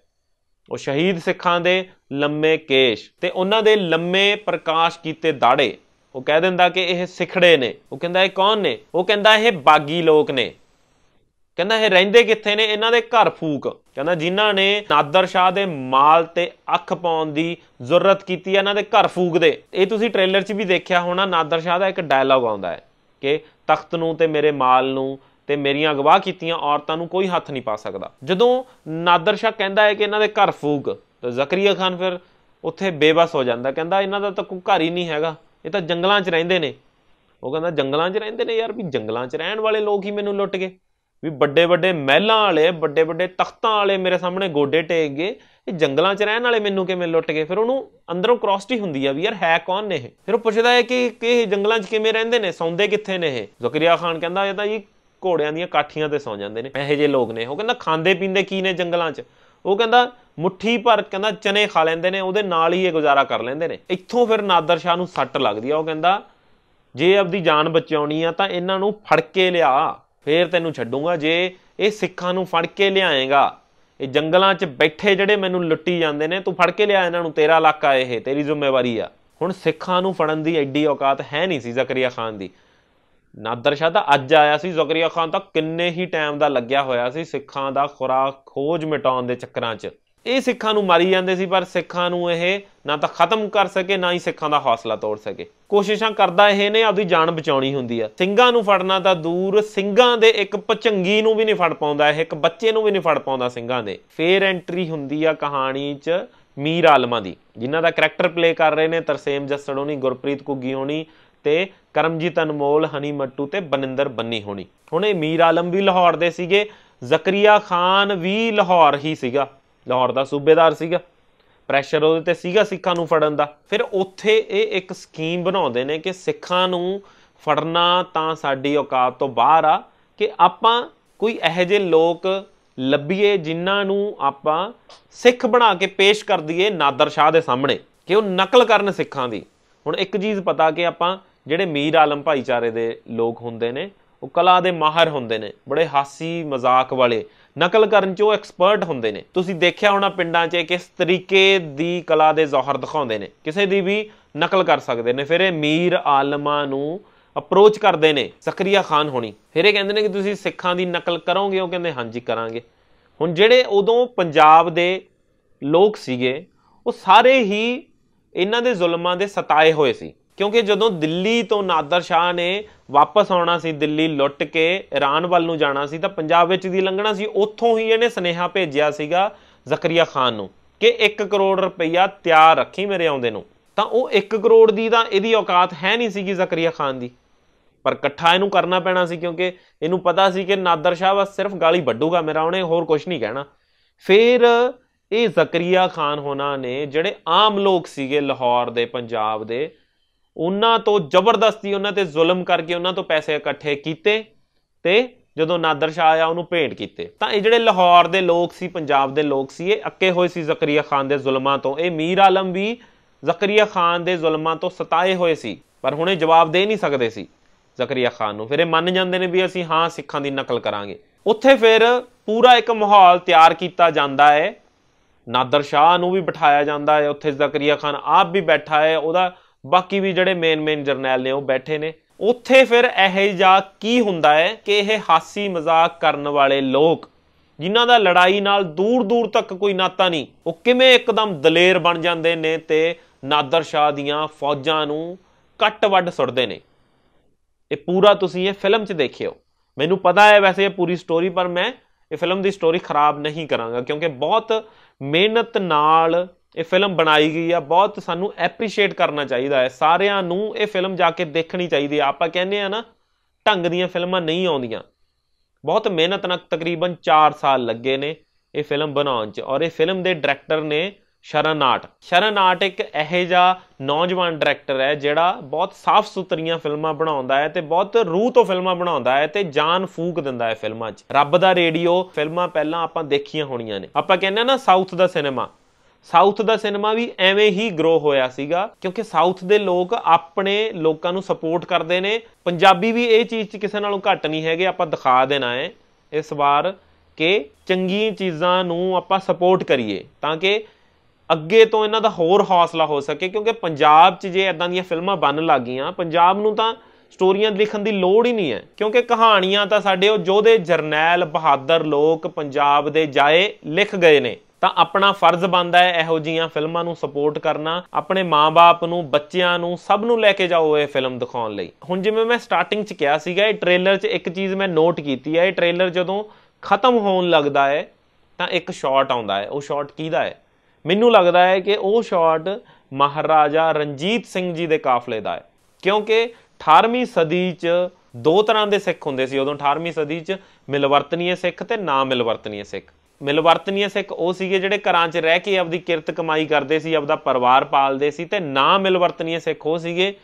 Speaker 1: ਉਹ ਸ਼ਹੀਦ ਸਿੱਖਾਂ ਦੇ ਲੰਮੇ ਕੇਸ਼ ਤੇ ਉਹਨਾਂ ਦੇ ਲੰਮੇ ਪ੍ਰਕਾਸ਼ ਕੀਤੇ ਦਾੜੇ ਉਹ ਕਹਿ ਦਿੰਦਾ ਕਿ ਇਹ ਸਿਖੜੇ ਨੇ ਉਹ ਕਹਿੰਦਾ ਇਹ ਕੌਣ ਨੇ ਉਹ ਕਹਿੰਦਾ ਇਹ ਬਾਗੀ ਲੋਕ ਨੇ ਕਹਿੰਦਾ ਇਹ ਰਹਿੰਦੇ ਕਿੱਥੇ ਨੇ ਇਹਨਾਂ ਦੇ ਘਰ ਫੂਕ ਕਹਿੰਦਾ ਜਿਨ੍ਹਾਂ ਨੇ ਨਾਦਰ ਸ਼ਾਹ ਦੇ ਮਾਲ ਤੇ ਅੱਖ ਪਾਉਣ ਦੀ ਜ਼ਰੂਰਤ ਕੀਤੀ ਹੈ ਇਹਨਾਂ ਦੇ ਘਰ ਫੂਕ ਦੇ ਇਹ ਤੁਸੀਂ ਟ੍ਰੇਲਰ 'ਚ ਵੀ ਦੇਖਿਆ ਹੋਣਾ ਨਾਦਰ ਸ਼ਾਹ ਦਾ ਇੱਕ ਡਾਇਲੌਗ ਆਉਂਦਾ ਹੈ ਕਿ ਤਖਤ ਨੂੰ ਤੇ ਮੇਰੇ ਮਾਲ ਨੂੰ ਤੇ ਮੇਰੀਆਂ ਅਗਵਾ ਕੀਤੀਆਂ ਔਰਤਾਂ ਨੂੰ ਕੋਈ ਹੱਥ ਨਹੀਂ ਪਾ ਸਕਦਾ ਜਦੋਂ ਨਾਦਰ ਸ਼ਾਹ ਕਹਿੰਦਾ ਹੈ ਕਿ ਇਹਨਾਂ ਦੇ ਘਰ ਫੂਕ ਤਾਂ ਜ਼ਕਰੀਆ ਖਾਨ ਫਿਰ ਉੱਥੇ ਬੇਬਸ ਹੋ ਜਾਂਦਾ ਕਹਿੰਦਾ ਇਹਨਾਂ ਦਾ ਤਾਂ ਕੋਈ ਘਰ ਹੀ ਨਹੀਂ ਹੈਗਾ ਇਹ ਤਾਂ ਜੰਗਲਾਂ 'ਚ ਰਹਿੰਦੇ ਨੇ ਉਹ ਕਹਿੰਦਾ ਜੰਗਲਾਂ 'ਚ ਰਹਿੰਦੇ ਨੇ ਯਾਰ ਵੀ ਜੰਗਲਾਂ 'ਚ ਰਹਿਣ ਵਾਲੇ ਲੋਕ ਹੀ ਮੈਨੂੰ ਲੁੱਟ ਗਏ ਵੀ ਵੱਡੇ ਵੱਡੇ ਮਹਿਲਾਂ ਵਾਲੇ ਵੱਡੇ ਵੱਡੇ ਤਖਤਾਂ ਵਾਲੇ ਮੇਰੇ ਸਾਹਮਣੇ ਗੋਡੇ ਟੇਕ ਗਏ ਇਹ ਜੰਗਲਾਂ 'ਚ ਰਹਿਣ ਵਾਲੇ ਮੈਨੂੰ ਕਿਵੇਂ ਲੁੱਟ ਗਏ ਫਿਰ ਉਹਨੂੰ ਅੰਦਰੋਂ ਕ੍ਰੋਸਟੀ ਹੁੰਦੀ ਆ ਵੀ ਯਾਰ ਹੈ ਕੌਣ ਨੇ ਇਹ ਫਿਰ ਉਹ ਪੁੱਛਦਾ ਹੈ ਕਿ ਇਹ ਜੰਗਲਾਂ 'ਚ ਕਿਵੇਂ ਰਹਿੰਦੇ ਨੇ ਸੌਂਦੇ ਕਿੱਥੇ ਨੇ ਇਹ ਜ਼ਕਰੀਆ ਖਾਨ ਕਹਿੰਦਾ ਇਹ ਤਾਂ ਜੀ ਘੋੜਿਆਂ ਦੀਆਂ ਕਾਠੀਆਂ ਤੇ ਸੌਂ ਜਾਂਦੇ ਨੇ ਇਹੋ ਜਿਹੇ ਲੋਕ ਨੇ ਉਹ ਕਹਿੰਦਾ ਖਾਂਦੇ ਪੀਂਦੇ ਕੀ ਨੇ ਜੰਗਲਾਂ 'ਚ ਉਹ ਕਹਿੰਦਾ ਮੁੱਠੀ ਭਰ ਕਹਿੰਦਾ ਚਨੇ ਖਾ ਲੈਂਦੇ ਨੇ ਉਹਦੇ ਨਾਲ ਹੀ ਇਹ ਗੁਜ਼ਾਰਾ ਕਰ ਲੈਂਦੇ ਨੇ ਇੱਥੋਂ ਫਿਰ ਨਾਦਰ ਸ਼ਾਹ ਨੂੰ ਸੱਟ ਲੱਗਦੀ ਆ ਉਹ ਕਹਿੰਦਾ ਜੇ ਆਪਦੀ ਜਾਨ ਬਚਾਉਣੀ ਆ ਤਾਂ ਇਹਨਾਂ ਨੂੰ ਫੜ ਕੇ ਲਿਆ ਫੇਰ ਤੈਨੂੰ ਛੱਡੂਗਾ ਜੇ ਇਹ ਸਿੱਖਾਂ ਨੂੰ ਫੜ ਕੇ ਲਿਆਏਗਾ ਇਹ ਜੰਗਲਾਂ 'ਚ ਬੈਠੇ ਜਿਹੜੇ ਮੈਨੂੰ ਲੁੱਟੀ ਜਾਂਦੇ ਨੇ ਤੂੰ ਫੜ ਕੇ ਲਿਆ ਇਹਨਾਂ ਨੂੰ ਤੇਰਾ ਇਲਾਕਾ ਇਹ ਤੇਰੀ ਜ਼ਿੰਮੇਵਾਰੀ ਆ ਹੁਣ ਸਿੱਖਾਂ ਨੂੰ ਫੜਨ ਦੀ ਐਡੀ ਔਕਾਤ ਹੈ ਨਹੀਂ ਸੀ ਜ਼ਕਰੀਆ ਖਾਨ ਦੀ ਨਾਦਰ ਸ਼ਾਹ ਦਾ ਅੱਜ ਆਇਆ ਸੀ ਜ਼ਕਰੀਆ ਖਾਨ ਤਾਂ ਕਿੰਨੇ ਹੀ ਟਾਈਮ ਦਾ ਲੱਗਿਆ ਹੋਇਆ ਸੀ ਸਿੱਖਾਂ ਦਾ ਖੁਰਾਕ ਖੋਜ ਮਿਟਾਉਣ ਦੇ ਚੱਕਰਾਂ 'ਚ ਇਹ ਸਿੱਖਾਂ ਨੂੰ ਮਾਰੀ ਜਾਂਦੇ ਸੀ ਪਰ ਸਿੱਖਾਂ ਨੂੰ ਇਹ ਨਾ ਤਾਂ ਖਤਮ ਕਰ ਸਕੇ ਨਾ ਹੀ ਸਿੱਖਾਂ ਦਾ ਹੌਸਲਾ ਤੋੜ ਸਕੇ ਕੋਸ਼ਿਸ਼ਾਂ ਕਰਦਾ ਇਹ ਨੇ ਆਪਦੀ ਜਾਨ ਬਚਾਉਣੀ ਹੁੰਦੀ ਆ ਸਿੰਘਾਂ ਨੂੰ ਫੜਨਾ ਤਾਂ ਦੂਰ ਸਿੰਘਾਂ ਦੇ ਇੱਕ ਪਚੰਗੀ ਨੂੰ ਵੀ ਨਹੀਂ ਫੜ ਪਾਉਂਦਾ ਇਹ ਇੱਕ ਬੱਚੇ ਨੂੰ ਵੀ ਨਹੀਂ ਫੜ ਪਾਉਂਦਾ ਸਿੰਘਾਂ ਦੇ ਫੇਰ ਐਂਟਰੀ ਹੁੰਦੀ ਆ ਕਹਾਣੀ 'ਚ ਮੀਰ ਆਲਮਾਂ ਦੀ ਜਿਨ੍ਹਾਂ ਦਾ ਕੈਰੈਕਟਰ ਪਲੇ ਕਰ ਰਹੇ ਨੇ ਤਰਸੇਮ ਜੱਸੜੋਣੀ ਗੁਰਪ੍ਰੀਤ ਕੁੱਗੀ ਹੋਣੀ ਤੇ ਕਰਮਜੀਤ ਅਨਮੋਲ ਹਨੀ ਮੱਟੂ ਤੇ ਬਨਿੰਦਰ ਬੰਨੀ ਹੋਣੀ ਹੁਣ ਇਹ ਮੀਰ ਆਲਮ ਵੀ ਲਾਹੌਰ ਦੇ ਸੀਗੇ ਜ਼ਕਰੀਆ ਖਾਨ ਵੀ ਲਾਹੌਰ ਹੀ ਸੀਗਾ ਲਾਹੌਰ ਦਾ ਸੂਬੇਦਾਰ ਸੀਗਾ ਪ੍ਰੈਸ਼ਰ ਉਹਦੇ ਤੇ ਸੀਗਾ ਸਿੱਖਾਂ ਨੂੰ ਫੜਨ ਦਾ ਫਿਰ ਉੱਥੇ ਇਹ ਇੱਕ ਸਕੀਮ ਬਣਾਉਂਦੇ ਨੇ ਕਿ ਸਿੱਖਾਂ ਨੂੰ ਫੜਨਾ ਤਾਂ ਸਾਡੀ ਔਕਾਤ ਤੋਂ ਬਾਹਰ ਆ ਕਿ ਆਪਾਂ ਕੋਈ ਇਹੋ ਜਿਹੇ ਲੋਕ ਲੱਭੀਏ ਜਿਨ੍ਹਾਂ ਨੂੰ ਆਪਾਂ ਸਿੱਖ ਬਣਾ ਕੇ ਪੇਸ਼ ਕਰ ਦਈਏ ਨਾਦਰ ਸ਼ਾਹ ਦੇ ਸਾਹਮਣੇ ਕਿ ਉਹ ਨਕਲ ਕਰਨ ਸਿੱਖਾਂ ਦੀ ਹੁਣ ਇੱਕ ਚੀਜ਼ ਪਤਾ ਕਿ ਆਪਾਂ ਜਿਹੜੇ ਮੀਰ ਆਲਮ ਭਾਈਚਾਰੇ ਦੇ ਲੋਕ ਹੁੰਦੇ ਨੇ ਉਹ ਕਲਾ ਦੇ ਮਾਹਰ ਹੁੰਦੇ ਨੇ ਬੜੇ ਹਾਸੀ ਮਜ਼ਾਕ ਵਾਲੇ ਨਕਲ ਕਰਨ 'ਚ ਉਹ ਐਕਸਪਰਟ ਹੁੰਦੇ ਨੇ ਤੁਸੀਂ ਦੇਖਿਆ ਹੋਣਾ ਪਿੰਡਾਂ 'ਚ ਕਿਸ ਤਰੀਕੇ ਦੀ ਕਲਾ ਦੇ ਜ਼ੋਹਰ ਦਿਖਾਉਂਦੇ ਨੇ ਕਿਸੇ ਦੀ ਵੀ ਨਕਲ ਕਰ ਸਕਦੇ ਨੇ ਫਿਰ ਇਹ ਮੀਰ ਆਲਮਾ ਨੂੰ ਅਪਰੋਚ ਕਰਦੇ ਨੇ ਜ਼ਕਰੀਆ ਖਾਨ ਹੋਣੀ ਫਿਰ ਇਹ ਕਹਿੰਦੇ ਨੇ ਕਿ ਤੁਸੀਂ ਸਿੱਖਾਂ ਦੀ ਨਕਲ ਕਰੋਗੇ ਉਹ ਕਹਿੰਦੇ ਹਾਂਜੀ ਕਰਾਂਗੇ ਹੁਣ ਜਿਹੜੇ ਉਦੋਂ ਪੰਜਾਬ ਦੇ ਲੋਕ ਸੀਗੇ ਉਹ ਸਾਰੇ ਹੀ ਇਹਨਾਂ ਦੇ ਜ਼ੁਲਮਾਂ ਦੇ ਸਤਾਏ ਹੋਏ ਸੀ ਕਿਉਂਕਿ ਜਦੋਂ ਦਿੱਲੀ ਤੋਂ ਨਾਦਰ ਸ਼ਾਹ ਨੇ ਵਾਪਸ ਆਉਣਾ ਸੀ ਦਿੱਲੀ ਲੁੱਟ ਕੇ ਇਰਾਨ ਵੱਲ ਨੂੰ ਜਾਣਾ ਸੀ ਤਾਂ ਪੰਜਾਬ ਵਿੱਚ ਦੀ ਲੰਘਣਾ ਸੀ ਉੱਥੋਂ ਹੀ ਇਹਨੇ ਸਨੇਹਾ ਭੇਜਿਆ ਸੀਗਾ ਜ਼ਕਰੀਆ ਖਾਨ ਨੂੰ ਕਿ 1 ਕਰੋੜ ਰੁਪਈਆ ਤਿਆਰ ਰੱਖੀ ਮੇਰੇ ਆਉਂਦੇ ਨੂੰ ਤਾਂ ਉਹ 1 ਕਰੋੜ ਦੀ ਤਾਂ ਇਹਦੀ ਔਕਾਤ ਹੈ ਨਹੀਂ ਸੀਗੀ ਜ਼ਕਰੀਆ ਖਾਨ ਦੀ ਪਰ ਇਕੱਠਾ ਇਹਨੂੰ ਕਰਨਾ ਪੈਣਾ ਸੀ ਕਿਉਂਕਿ ਇਹਨੂੰ ਪਤਾ ਸੀ ਕਿ ਨਾਦਰ ਸ਼ਾਹ ਬਸ ਸਿਰਫ ਗਾਲੀ ਵੱਡੂਗਾ ਮੇਰਾ ਉਹਨੇ ਹੋਰ ਕੁਝ ਨਹੀਂ ਕਹਿਣਾ ਫਿਰ ਇਹ ਜ਼ਕਰੀਆ ਖਾਨ ਹੋਣਾ ਨੇ ਜਿਹੜੇ ਆਮ ਲੋਕ ਸੀਗੇ ਲਾਹੌਰ ਦੇ ਪੰਜਾਬ ਦੇ ਉਹਨਾਂ ਤੋਂ ਜ਼ਬਰਦਸਤੀ ਉਹਨਾਂ ਤੇ ਜ਼ੁਲਮ ਕਰਕੇ ਉਹਨਾਂ ਤੋਂ ਪੈਸੇ ਇਕੱਠੇ ਕੀਤੇ ਤੇ ਜਦੋਂ ਨਾਦਰ ਸ਼ਾਹ ਆਇਆ ਉਹਨੂੰ ਭੇਂਟ ਕੀਤੇ ਤਾਂ ਇਹ ਜਿਹੜੇ ਲਾਹੌਰ ਦੇ ਲੋਕ ਸੀ ਪੰਜਾਬ ਦੇ ਲੋਕ ਸੀ ਇਹ ਅੱਕੇ ਹੋਏ ਸੀ ਜ਼ਕਰੀਆ ਖਾਨ ਦੇ ਜ਼ੁਲਮਾਂ ਤੋਂ ਇਹ ਮੀਰ ਆਲਮ ਵੀ ਜ਼ਕਰੀਆ ਖਾਨ ਦੇ ਜ਼ੁਲਮਾਂ ਤੋਂ ਸਤਾਏ ਹੋਏ ਸੀ ਪਰ ਹੁਣ ਇਹ ਜਵਾਬ ਦੇ ਨਹੀਂ ਸਕਦੇ ਸੀ ਜ਼ਕਰੀਆ ਖਾਨ ਨੂੰ ਫਿਰ ਇਹ ਮੰਨ ਜਾਂਦੇ ਨੇ ਵੀ ਅਸੀਂ ਹਾਂ ਸਿੱਖਾਂ ਦੀ ਨਕਲ ਕਰਾਂਗੇ ਉੱਥੇ ਫਿਰ ਪੂਰਾ ਇੱਕ ਮਾਹੌਲ ਤਿਆਰ ਕੀਤਾ ਜਾਂਦਾ ਹੈ ਨਾਦਰ ਸ਼ਾਹ ਨੂੰ ਵੀ ਬਿਠਾਇਆ ਜਾਂਦਾ ਹੈ ਉੱਥੇ ਜ਼ਕਰੀਆ ਖਾਨ ਆਪ ਵੀ ਬੈਠਾ ਹੈ ਉਹਦਾ ਬਾਕੀ ਵੀ ਜਿਹੜੇ ਮੇਨ ਮੇਨ ਜਰਨੈਲ ਨੇ ਉਹ ਬੈਠੇ ਨੇ ਉੱਥੇ ਫਿਰ ਇਹ ਜਾ ਕੀ ਹੁੰਦਾ ਹੈ ਕਿ ਇਹ ਹਾਸੀ ਮਜ਼ਾਕ ਕਰਨ ਵਾਲੇ ਲੋਕ ਜਿਨ੍ਹਾਂ ਦਾ ਲੜਾਈ ਨਾਲ ਦੂਰ ਦੂਰ ਤੱਕ ਕੋਈ ਨਾਤਾ ਨਹੀਂ ਉਹ ਕਿਵੇਂ ਇੱਕਦਮ ਦਲੇਰ ਬਣ ਜਾਂਦੇ ਨੇ ਤੇ ਨਾਦਰ ਸ਼ਾਹ ਦੀਆਂ ਫੌਜਾਂ ਨੂੰ ਕੱਟ ਵੱਢ ਸੁੱਟਦੇ ਨੇ ਇਹ ਪੂਰਾ ਤੁਸੀਂ ਇਹ ਫਿਲਮ 'ਚ ਦੇਖਿਓ ਮੈਨੂੰ ਪਤਾ ਹੈ ਵੈਸੇ ਇਹ ਪੂਰੀ ਸਟੋਰੀ ਪਰ ਮੈਂ ਇਹ ਫਿਲਮ ਦੀ ਸਟੋਰੀ ਖਰਾਬ ਨਹੀਂ ਕਰਾਂਗਾ ਕਿਉਂਕਿ ਬਹੁਤ ਮਿਹਨਤ ਨਾਲ ਇਹ ਫਿਲਮ ਬਣਾਈ ਗਈ ਆ ਬਹੁਤ ਸਾਨੂੰ ਐਪਰੀਸ਼ੀਏਟ ਕਰਨਾ ਚਾਹੀਦਾ ਹੈ ਸਾਰਿਆਂ ਨੂੰ ਇਹ ਫਿਲਮ ਜਾ ਕੇ ਦੇਖਣੀ ਚਾਹੀਦੀ ਆ ਆਪਾਂ ਕਹਿੰਦੇ ਆ ਨਾ ਢੰਗ ਦੀਆਂ ਫਿਲਮਾਂ ਨਹੀਂ ਆਉਂਦੀਆਂ ਬਹੁਤ ਮਿਹਨਤ ਨਾਲ ਤਕਰੀਬਨ 4 ਸਾਲ ਲੱਗੇ ਨੇ ਇਹ ਫਿਲਮ ਬਣਾਉਣ 'ਚ ਔਰ ਇਹ ਫਿਲਮ ਦੇ ਡਾਇਰੈਕਟਰ ਨੇ ਸ਼ਰਨ ਆਟ ਸ਼ਰਨ ਆਟ ਇੱਕ ਇਹੋ ਜਿਹਾ ਨੌਜਵਾਨ ਡਾਇਰੈਕਟਰ ਹੈ ਜਿਹੜਾ ਬਹੁਤ ਸਾਫ਼ ਸੁਥਰੀਆਂ ਫਿਲਮਾਂ ਬਣਾਉਂਦਾ ਹੈ ਤੇ ਬਹੁਤ ਰੂਹ ਤੋਂ ਫਿਲਮਾਂ ਬਣਾਉਂਦਾ ਹੈ ਤੇ ਜਾਨ ਫੂਕ ਦਿੰਦਾ ਹੈ ਫਿਲਮਾਂ 'ਚ ਰੱਬ ਦਾ ਰੇਡੀਓ ਫਿਲਮਾਂ ਪਹਿਲਾਂ ਆਪਾਂ ਦੇਖੀਆਂ ਹੋਣੀਆਂ ਨੇ ਆਪਾਂ ਕਹਿੰਦੇ ਨਾ ਸਾਊਥ ਦਾ ਸਿਨੇਮਾ ਸਾਊਥ ਦਾ ਸਿਨੇਮਾ ਵੀ ਐਵੇਂ ਹੀ ਗਰੋ ਹੋਇਆ ਸੀਗਾ ਕਿਉਂਕਿ ਸਾਊਥ ਦੇ ਲੋਕ ਆਪਣੇ ਲੋਕਾਂ ਨੂੰ ਸਪੋਰਟ ਕਰਦੇ ਨੇ ਪੰਜਾਬੀ ਵੀ ਇਹ ਚੀਜ਼ 'ਚ ਕਿਸੇ ਨਾਲੋਂ ਘੱਟ ਨਹੀਂ ਹੈਗੇ ਆਪਾਂ ਦਿਖਾ ਦੇਣਾ ਹੈ ਇਸ ਵਾਰ ਕਿ ਚੰਗੀਆਂ ਚੀਜ਼ਾਂ ਨੂੰ ਆਪਾਂ ਸਪੋਰਟ ਕਰੀਏ ਤਾਂ ਕਿ ਅੱਗੇ ਤੋਂ ਇਹਨਾਂ ਦਾ ਹੋਰ ਹੌਸਲਾ ਹੋ ਸਕੇ ਕਿਉਂਕਿ ਪੰਜਾਬ 'ਚ ਜੇ ਇਦਾਂ ਦੀਆਂ ਫਿਲਮਾਂ ਬਣ ਲੱਗੀਆਂ ਪੰਜਾਬ ਨੂੰ ਤਾਂ ਸਟੋਰੀਆਂ ਲਿਖਣ ਦੀ ਲੋੜ ਹੀ ਨਹੀਂ ਹੈ ਕਿਉਂਕਿ ਕਹਾਣੀਆਂ ਤਾਂ ਸਾਡੇ ਉਹ ਜੋਧੇ ਜਰਨੈਲ ਬਹਾਦਰ ਲੋਕ ਪੰਜਾਬ ਦੇ ਜਾਏ ਲਿਖ ਗਏ ਨੇ ਤਾਂ ਆਪਣਾ ਫਰਜ਼ ਬਣਦਾ ਹੈ ਇਹੋ ਜੀਆਂ ਫਿਲਮਾਂ ਨੂੰ ਸਪੋਰਟ ਕਰਨਾ ਆਪਣੇ ਮਾਪੇ ਨੂੰ ਬੱਚਿਆਂ ਨੂੰ ਸਭ ਨੂੰ ਲੈ ਕੇ ਜਾਓ ਇਹ ਫਿਲਮ ਦਿਖਾਉਣ ਲਈ ਹੁਣ ਜਿਵੇਂ ਮੈਂ ਸਟਾਰਟਿੰਗ 'ਚ ਕਿਹਾ ਸੀਗਾ ਇਹ ਟ੍ਰੇਲਰ 'ਚ ਇੱਕ ਚੀਜ਼ ਮੈਂ ਨੋਟ ਕੀਤੀ ਹੈ ਇਹ ਟ੍ਰੇਲਰ ਜਦੋਂ ਖਤਮ ਹੋਣ ਲੱਗਦਾ ਹੈ ਤਾਂ ਇੱਕ ਸ਼ਾਟ ਆਉਂਦਾ ਹੈ ਉਹ ਸ਼ਾਟ ਕਿਹਦਾ ਹੈ ਮੈਨੂੰ ਲੱਗਦਾ ਹੈ ਕਿ ਉਹ ਸ਼ਾਟ ਮਹਾਰਾਜਾ ਰਣਜੀਤ ਸਿੰਘ ਜੀ ਦੇ ਕਾਫਲੇ ਦਾ ਹੈ ਕਿਉਂਕਿ 18ਵੀਂ ਸਦੀ 'ਚ ਦੋ ਤਰ੍ਹਾਂ ਦੇ ਸਿੱਖ ਹੁੰਦੇ ਸੀ ਉਦੋਂ 18ਵੀਂ ਸਦੀ 'ਚ ਮਿਲਵਰਤਨੀਏ ਸਿੱਖ ਤੇ ਨਾ ਮਿਲਵਰਤਨੀਏ ਸਿੱਖ ਮਿਲਵਰਤਨੀ ਸਿੱਖ ਉਹ ਸੀਗੇ ਜਿਹੜੇ ਘਰਾਂ 'ਚ ਰਹਿ ਕੇ ਆਪਦੀ ਕਿਰਤ ਕਮਾਈ ਕਰਦੇ ਸੀ ਆਪਦਾ ਪਰਿਵਾਰ ਪਾਲਦੇ ਸੀ ਤੇ ਨਾ ਮਿਲਵਰਤਨੀ ਸਿੱਖ ਉਹ ਸੀਗੇ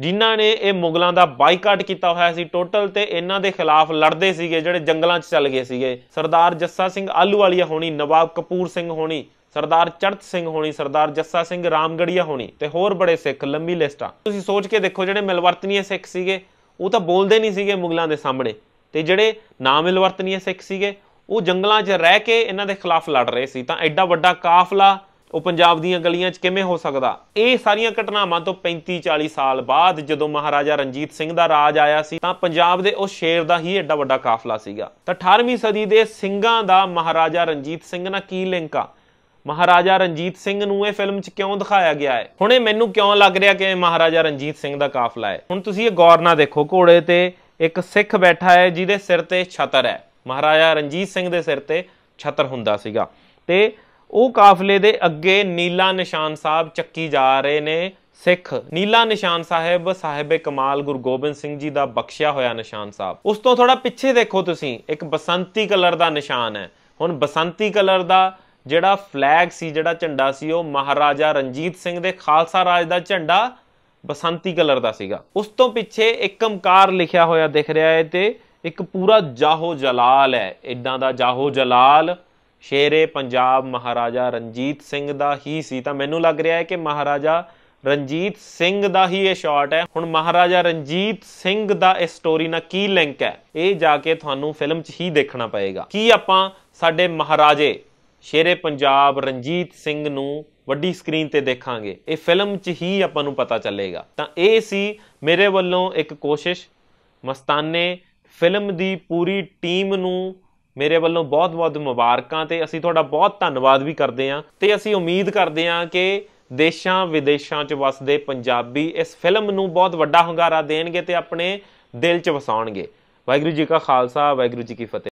Speaker 1: ਜਿਨ੍ਹਾਂ ਨੇ ਇਹ ਮੁਗਲਾਂ ਦਾ ਬਾਈਕਾਟ ਕੀਤਾ ਹੋਇਆ ਸੀ ਟੋਟਲ ਤੇ ਇਹਨਾਂ ਦੇ ਖਿਲਾਫ ਲੜਦੇ ਸੀਗੇ ਜਿਹੜੇ ਜੰਗਲਾਂ 'ਚ ਚੱਲ ਗਏ ਸੀਗੇ ਸਰਦਾਰ ਜੱਸਾ ਸਿੰਘ ਆਲੂਵਾਲੀਆ ਹੋਣੀ ਨਵਾਬ ਕਪੂਰ ਸਿੰਘ ਹੋਣੀ ਸਰਦਾਰ ਚੜਤ ਸਿੰਘ ਹੋਣੀ ਸਰਦਾਰ ਜੱਸਾ ਸਿੰਘ ਰਾਮਗੜੀਆ ਹੋਣੀ ਤੇ ਹੋਰ ਬੜੇ ਸਿੱਖ ਲੰਮੀ ਲਿਸਟ ਆ ਤੁਸੀਂ ਸੋਚ ਕੇ ਦੇਖੋ ਜਿਹੜੇ ਮਿਲਵਰਤਨੀਏ ਸਿੱਖ ਸੀਗੇ ਉਹ ਤਾਂ ਬੋਲਦੇ ਨਹੀਂ ਸੀਗੇ ਮੁਗਲਾਂ ਦੇ ਸਾਹਮਣੇ ਤੇ ਜਿਹੜੇ ਨਾ ਮਿਲਵਰਤਨੀਏ ਸਿੱਖ ਸੀਗੇ ਉਹ ਜੰਗਲਾਂ 'ਚ ਰਹਿ ਕੇ ਇਹਨਾਂ ਦੇ ਖਿਲਾਫ ਲੜ ਰਹੇ ਸੀ ਤਾਂ ਐਡਾ ਵੱਡਾ ਕਾਫਲਾ ਉਹ ਪੰਜਾਬ ਦੀਆਂ ਗਲੀਆਂ 'ਚ ਕਿਵੇਂ ਹੋ ਸਕਦਾ ਇਹ ਸਾਰੀਆਂ ਘਟਨਾਵਾਂ ਤੋਂ 35 40 ਸਾਲ ਬਾਅਦ ਜਦੋਂ ਮਹਾਰਾਜਾ ਰਣਜੀਤ ਸਿੰਘ ਦਾ ਰਾਜ ਆਇਆ ਸੀ ਤਾਂ ਪੰਜਾਬ ਦੇ ਉਹ ਸ਼ੇਰ ਦਾ ਹੀ ਐਡਾ ਵੱਡਾ ਕਾਫਲਾ ਸੀਗਾ ਤਾਂ 18ਵੀਂ ਸਦੀ ਦੇ ਸਿੰਘਾਂ ਦਾ ਮਹਾਰਾਜਾ ਰਣਜੀਤ ਸਿੰਘ ਨਾਲ ਕੀ ਲਿੰਕ ਆ ਮਹਾਰਾਜਾ ਰਣਜੀਤ ਸਿੰਘ ਨੂੰ ਇਹ ਫਿਲਮ 'ਚ ਕਿਉਂ ਦਿਖਾਇਆ ਗਿਆ ਹੈ ਹੁਣ ਇਹ ਮੈਨੂੰ ਕਿਉਂ ਲੱਗ ਰਿਹਾ ਕਿ ਮਹਾਰਾਜਾ ਰਣਜੀਤ ਸਿੰਘ ਦਾ ਕਾਫਲਾ ਹੈ ਹੁਣ ਤੁਸੀਂ ਇਹ ਗੌਰ ਨਾਲ ਦੇਖੋ ਘੋੜੇ ਤੇ ਇੱਕ ਸਿੱਖ ਬੈਠਾ ਹੈ ਜਿਹਦੇ ਸਿਰ ਤੇ ਛਤਰ ਹੈ ਮਹਾਰਾਜਾ ਰਣਜੀਤ ਸਿੰਘ ਦੇ ਸਿਰ ਤੇ ਛਤਰ ਹੁੰਦਾ ਸੀਗਾ ਤੇ ਉਹ ਕਾਫਲੇ ਦੇ ਅੱਗੇ ਨੀਲਾ ਨਿਸ਼ਾਨ ਸਾਹਿਬ ਚੱਕੀ ਜਾ ਰਹੇ ਨੇ ਸਿੱਖ ਨੀਲਾ ਨਿਸ਼ਾਨ ਸਾਹਿਬ ਸਾਹਿਬੇ ਕਮਾਲ ਗੁਰੂ ਗੋਬਿੰਦ ਸਿੰਘ ਜੀ ਦਾ ਬਖਸ਼ਿਆ ਹੋਇਆ ਨਿਸ਼ਾਨ ਸਾਹਿਬ ਉਸ ਤੋਂ ਥੋੜਾ ਪਿੱਛੇ ਦੇਖੋ ਤੁਸੀਂ ਇੱਕ ਬਸੰਤੀ ਕਲਰ ਦਾ ਨਿਸ਼ਾਨ ਹੈ ਹੁਣ ਬਸੰਤੀ ਕਲਰ ਦਾ ਜਿਹੜਾ ਫਲੈਗ ਸੀ ਜਿਹੜਾ ਝੰਡਾ ਸੀ ਉਹ ਮਹਾਰਾਜਾ ਰਣਜੀਤ ਸਿੰਘ ਦੇ ਖਾਲਸਾ ਰਾਜ ਦਾ ਝੰਡਾ ਬਸੰਤੀ ਕਲਰ ਦਾ ਸੀਗਾ ਉਸ ਤੋਂ ਪਿੱਛੇ ਇੱਕ ਏਕਮਕਾਰ ਲਿਖਿਆ ਹੋਇਆ ਦਿਖ ਰਿਹਾ ਹੈ ਤੇ ਇੱਕ ਪੂਰਾ ਜਾਹੋ ਜਲਾਲ ਹੈ ਇਦਾਂ ਦਾ ਜਾਹੋ ਜਲਾਲ ਸ਼ੇਰੇ ਪੰਜਾਬ ਮਹਾਰਾਜਾ ਰਣਜੀਤ ਸਿੰਘ ਦਾ ਹੀ ਸੀ ਤਾਂ ਮੈਨੂੰ ਲੱਗ ਰਿਹਾ ਹੈ ਕਿ ਮਹਾਰਾਜਾ ਰਣਜੀਤ ਸਿੰਘ ਦਾ ਹੀ ਇਹ ਸ਼ਾਟ ਹੈ ਹੁਣ ਮਹਾਰਾਜਾ ਰਣਜੀਤ ਸਿੰਘ ਦਾ ਇਸ ਸਟੋਰੀ ਨਾਲ ਕੀ ਲਿੰਕ ਹੈ ਇਹ ਜਾ ਕੇ ਤੁਹਾਨੂੰ ਫਿਲਮ 'ਚ ਹੀ ਦੇਖਣਾ ਪਏਗਾ ਕੀ ਆਪਾਂ ਸਾਡੇ ਮਹਾਰਾਜੇ ਸ਼ੇਰੇ ਪੰਜਾਬ ਰਣਜੀਤ ਸਿੰਘ ਨੂੰ ਵੱਡੀ ਸਕਰੀਨ ਤੇ ਦੇਖਾਂਗੇ ਇਹ ਫਿਲਮ 'ਚ ਹੀ ਆਪਾਂ ਨੂੰ ਪਤਾ ਚੱਲੇਗਾ ਤਾਂ ਇਹ ਸੀ ਮੇਰੇ ਵੱਲੋਂ ਇੱਕ ਕੋਸ਼ਿਸ਼ ਮਸਤਾਨੇ ਫਿਲਮ ਦੀ ਪੂਰੀ ਟੀਮ ਨੂੰ ਮੇਰੇ ਵੱਲੋਂ ਬਹੁਤ-ਬਹੁਤ ਮੁਬਾਰਕਾਂ ਤੇ ਅਸੀਂ ਤੁਹਾਡਾ ਬਹੁਤ ਧੰਨਵਾਦ ਵੀ ਕਰਦੇ ਹਾਂ ਤੇ ਅਸੀਂ ਉਮੀਦ ਕਰਦੇ ਹਾਂ ਕਿ ਦੇਸ਼ਾਂ ਵਿਦੇਸ਼ਾਂ 'ਚ ਵੱਸਦੇ ਪੰਜਾਬੀ ਇਸ ਫਿਲਮ ਨੂੰ ਬਹੁਤ ਵੱਡਾ ਹੰਗਾਰਾ ਦੇਣਗੇ ਤੇ ਆਪਣੇ ਦਿਲ 'ਚ ਵਸਾਉਣਗੇ ਵਾਹਿਗੁਰੂ ਜੀ ਕਾ ਖਾਲਸਾ ਵਾਹਿਗੁਰੂ ਜੀ ਕੀ ਫਤਿਹ